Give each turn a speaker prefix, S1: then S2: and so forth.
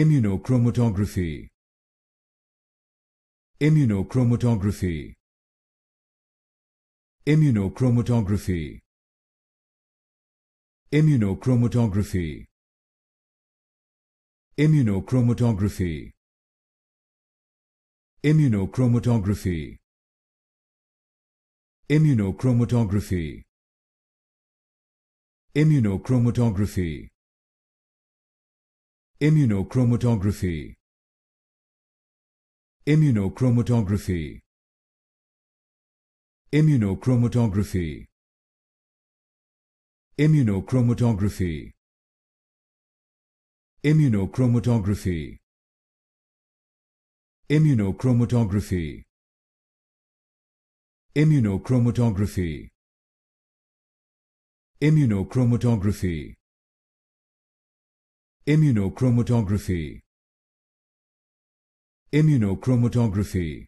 S1: Immunochromatography Immunochromatography Immunochromatography Immunochromatography Immunochromatography Immunochromatography Immunochromatography Immunochromatography Immunochromatography Immunochromatography Immunochromatography Immunochromatography Immunochromatography Immunochromatography Immunochromatography Immunochromatography Immunochromatography Immunochromatography